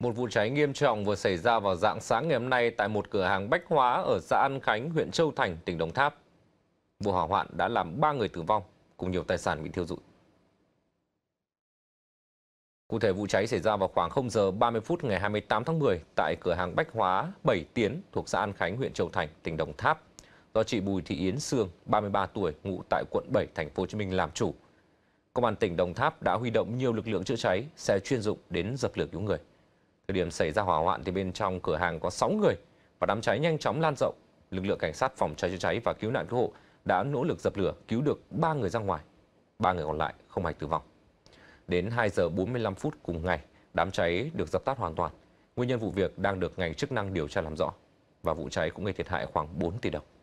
Một vụ cháy nghiêm trọng vừa xảy ra vào dạng sáng ngày hôm nay tại một cửa hàng bách hóa ở xã An Khánh, huyện Châu Thành, tỉnh Đồng Tháp. Vụ hỏa hoạn đã làm 3 người tử vong, cùng nhiều tài sản bị thiêu rụi. Cụ thể vụ cháy xảy ra vào khoảng 0 giờ 30 phút ngày 28 tháng 10 tại cửa hàng bách hóa 7 Tiến thuộc xã An Khánh, huyện Châu Thành, tỉnh Đồng Tháp do chị Bùi Thị Yến Sương, 33 tuổi, ngụ tại quận 7, thành phố Hồ Chí Minh làm chủ. Công an tỉnh Đồng Tháp đã huy động nhiều lực lượng chữa cháy, xe chuyên dụng đến dập lửa cứu người. Thời điểm xảy ra hỏa hoạn thì bên trong cửa hàng có 6 người và đám cháy nhanh chóng lan rộng. Lực lượng cảnh sát phòng cháy chữa cháy và cứu nạn cứu hộ đã nỗ lực dập lửa cứu được 3 người ra ngoài. 3 người còn lại không hề tử vong. Đến 2 giờ 45 phút cùng ngày, đám cháy được dập tắt hoàn toàn. Nguyên nhân vụ việc đang được ngành chức năng điều tra làm rõ và vụ cháy cũng gây thiệt hại khoảng 4 tỷ đồng.